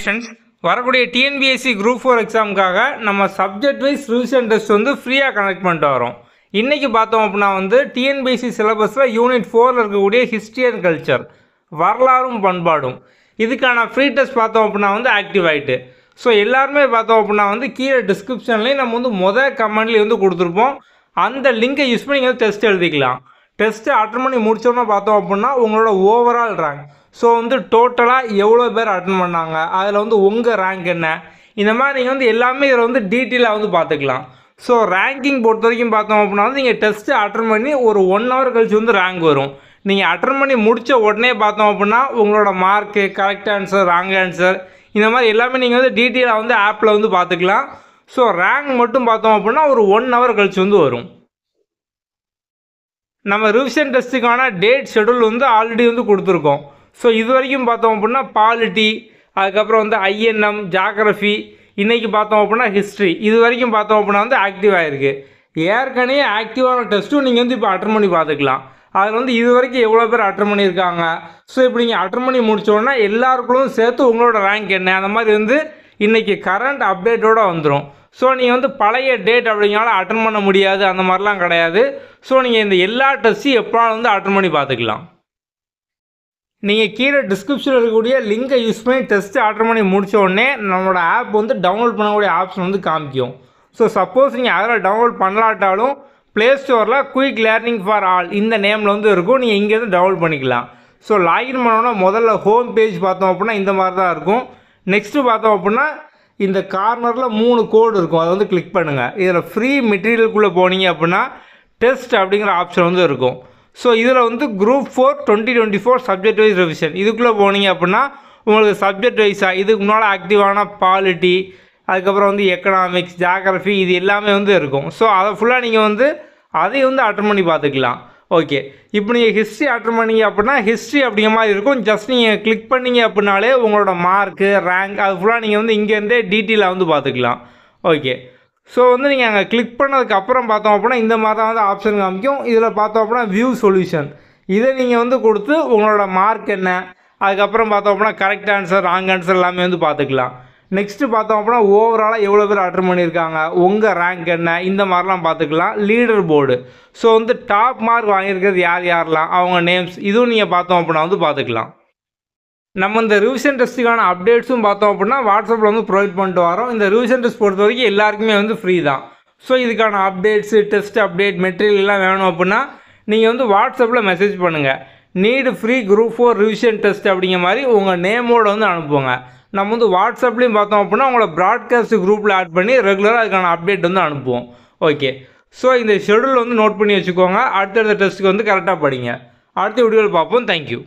students வரக்கூடிய TNPSC group four எக்ஸாமுக்காக நம்ம subject wise revision test வந்து ஃப்ரீயாக கனெக்ட் பண்ணிட்டு வரோம் இன்றைக்கி பார்த்தோம் அப்படின்னா வந்து டிஎன்பிஎஸ்சி சிலபஸில் யூனிட் ஃபோரில் இருக்கக்கூடிய ஹிஸ்ட்ரி அண்ட் கல்ச்சர் வரலாறும் பண்பாடும் இதுக்கான ஃப்ரீ டெஸ்ட் பார்த்தோம் அப்படின்னா வந்து ஆக்டிவ் ஆகிட்டு ஸோ எல்லாருமே பார்த்தோம் அப்படின்னா வந்து கீழே டிஸ்கிரிப்ஷன்லேயும் நம்ம வந்து மொதல் கமெண்ட்லேயும் வந்து கொடுத்துருப்போம் அந்த லிங்கை யூஸ் பண்ணி நீங்கள் வந்து டெஸ்ட் எழுதிக்கலாம் டெஸ்ட்டு அட்டன் பண்ணி முடித்தோன்னே பார்த்தோம் அப்படின்னா உங்களோட ஓவரால் ரேங்க் ஸோ வந்து டோட்டலாக எவ்வளோ பேர் அட்டன் பண்ணாங்க அதில் வந்து உங்கள் ரேங்க் என்ன இந்த மாதிரி நீங்கள் வந்து எல்லாமே இதில் வந்து டீட்டெயிலாக வந்து பார்த்துக்கலாம் ஸோ ரேங்கிங் பொறுத்த வரைக்கும் பார்த்தோம் அப்படின்னா வந்து நீங்கள் டெஸ்ட்டு அட்டன் பண்ணி ஒரு ஒன் ஹவர் கழிச்சு வந்து ரேங்க் வரும் நீங்கள் அட்டன் பண்ணி முடித்த உடனே பார்த்தோம் அப்படின்னா உங்களோட mark correct answer wrong answer இந்த மாதிரி எல்லாமே நீங்கள் வந்து டீட்டெயிலாக வந்து ஆப்பில் வந்து பார்த்துக்கலாம் ஸோ ரேங்க் மட்டும் பார்த்தோம் அப்படின்னா ஒரு ஒன் ஹவர் கழிச்சு வந்து வரும் நம்ம ரிவிஷன் டெஸ்ட்டுக்கான டேட் ஷெடியூல் வந்து ஆல்ரெடி வந்து கொடுத்துருக்கோம் ஸோ இது வரைக்கும் பார்த்தோம் அப்படின்னா பாலிட்டி அதுக்கப்புறம் வந்து ஐஎன்எம் ஜாகிரஃபி இன்றைக்கி பார்த்தோம் அப்படின்னா ஹிஸ்ட்ரி இது வரைக்கும் பார்த்தோம் அப்படின்னா வந்து ஆக்டிவ் ஆகிருக்கு ஏற்கனவே ஆக்டிவான டெஸ்ட்டும் நீங்கள் வந்து இப்போ அட்டன் பண்ணி பார்த்துக்கலாம் அதில் வந்து இது வரைக்கும் எவ்வளோ பேர் அட்டன் பண்ணியிருக்காங்க ஸோ இப்போ நீங்கள் அட்டன் பண்ணி முடித்தோன்னா எல்லாருக்குள்ளும் சேர்த்து உங்களோட ரேங்க் என்ன அந்த மாதிரி வந்து இன்றைக்கி கரண்ட் அப்டேட்டோடு வந்துடும் ஸோ நீங்கள் வந்து பழைய டேட் அப்படிங்கனால அட்டன் பண்ண முடியாது அந்த மாதிரிலாம் கிடையாது ஸோ நீங்கள் இந்த எல்லா டெஸ்ட்டையும் எப்போனாலும் வந்து அட்டன் பண்ணி பார்த்துக்கலாம் நீங்கள் கீழே டிஸ்கிரிப்ஷனில் இருக்கக்கூடிய லிங்கை யூஸ் பண்ணி டெஸ்ட்டு ஆர்டர் பண்ணி முடித்த உடனே நம்மளோட ஆப் வந்து டவுன்லோட் பண்ணக்கூடிய ஆப்ஷன் வந்து காமிக்கும் ஸோ சப்போஸ் நீங்கள் அதில் டவுன்லோட் பண்ணலாட்டாலும் ப்ளே ஸ்டோரில் குயிக் லேர்னிங் ஃபார் ஆல் இந்த நேமில் வந்து இருக்கும் நீங்கள் இங்கேருந்து டவுன்லோட் பண்ணிக்கலாம் ஸோ லாகின் பண்ணோன்னா முதல்ல ஹோம் பேஜ் பார்த்தோம் அப்படின்னா இந்த மாதிரி தான் இருக்கும் நெக்ஸ்ட்டு பார்த்தோம் அப்படின்னா இந்த கார்னரில் மூணு கோடு இருக்கும் அதை வந்து கிளிக் பண்ணுங்கள் இதில் ஃப்ரீ மெட்டீரியலுக்குள்ளே போனீங்க அப்படின்னா டெஸ்ட் அப்படிங்கிற ஆப்ஷன் வந்து இருக்கும் ஸோ இதில் வந்து group four twenty twenty four subject wise revision இதுக்குள்ளே போனீங்க அப்படின்னா உங்களுக்கு சப்ஜெக்ட் வைஸாக இதுக்கு முன்னால் ஆக்டிவான பாலிட்டி அதுக்கப்புறம் வந்து எக்கனாமிக்ஸ் ஜாகிரஃபி இது எல்லாமே வந்து இருக்கும் ஸோ அதை ஃபுல்லாக நீங்கள் வந்து அதையும் வந்து அட்டன் பண்ணி பார்த்துக்கலாம் ஓகே இப்போ நீங்கள் ஹிஸ்ட்ரி அட்டன் பண்ணீங்க அப்படின்னா ஹிஸ்ட்ரி அப்படிங்கிற மாதிரி இருக்கும் ஜஸ்ட் நீங்கள் கிளிக் பண்ணீங்க அப்படின்னாலே உங்களோட மார்க்கு ரேங்க் அது ஃபுல்லாக நீங்கள் வந்து இங்கேருந்தே டீட்டெயிலாக வந்து பார்த்துக்கலாம் ஓகே ஸோ வந்து நீங்கள் அங்கே கிளிக் பண்ணதுக்கப்புறம் பார்த்தோம் அப்படின்னா இந்த மாதிரி தான் வந்து ஆப்ஷன் காமிக்கும் இதில் பார்த்தோம் அப்படின்னா வியூ சொல்யூஷன் இதை நீங்கள் வந்து கொடுத்து உங்களோட மார்க் என்ன அதுக்கப்புறம் பார்த்தோம் அப்படின்னா கரெக்ட் ஆன்சர் ராங் ஆன்சர் எல்லாமே வந்து பார்த்துக்கலாம் நெக்ஸ்ட்டு பார்த்தோம் அப்படின்னா ஓவராலாக எவ்வளோ பேர் அட்டன் பண்ணியிருக்காங்க உங்கள் ரேங்க் என்ன இந்த மாதிரிலாம் பார்த்துக்கலாம் லீடர் போர்டு ஸோ வந்து டாப் மார்க் வாங்கியிருக்கிறது யார் யாரெலாம் அவங்க நேம்ஸ் இதுவும் நீங்கள் பார்த்தோம் அப்படின்னா வந்து பார்த்துக்கலாம் நம்ம இந்த ரிவிஷன் டெஸ்ட்டுக்கான அப்டேட்ஸும் பார்த்தோம் அப்படின்னா வாட்ஸ்அப்பில் வந்து ப்ரொவைட் பண்ணிட்டு வரோம் இந்த ரிவிஷன் டெஸ்ட் பொறுத்த வரைக்கும் எல்லாருக்குமே வந்து ஃப்ரீ தான் ஸோ இதுக்கான அப்டேட்ஸு டெஸ்ட் அப்டேட் மெட்டீரியல் எல்லாம் வேணும் அப்படின்னா நீங்கள் வந்து வாட்ஸ்அப்பில் மெசேஜ் பண்ணுங்கள் need free group four revision test அப்படிங்கிற மாதிரி உங்கள் நேமோடு வந்து அனுப்புங்க நம்ம வந்து வாட்ஸ்அப்லேயும் பார்த்தோம் அப்படின்னா உங்களை ப்ராட்காஸ்ட் குரூப்பில் ஆட் பண்ணி ரெகுலராக அதுக்கான அப்டேட் வந்து அனுப்புவோம் ஓகே ஸோ இந்த ஷெடியூல் வந்து நோட் பண்ணி வச்சுக்கோங்க அடுத்தடுத்த டெஸ்ட்டுக்கு வந்து கரெக்டாக படிங்க அடுத்த வீடியோவில் பார்ப்போம் தேங்க்யூ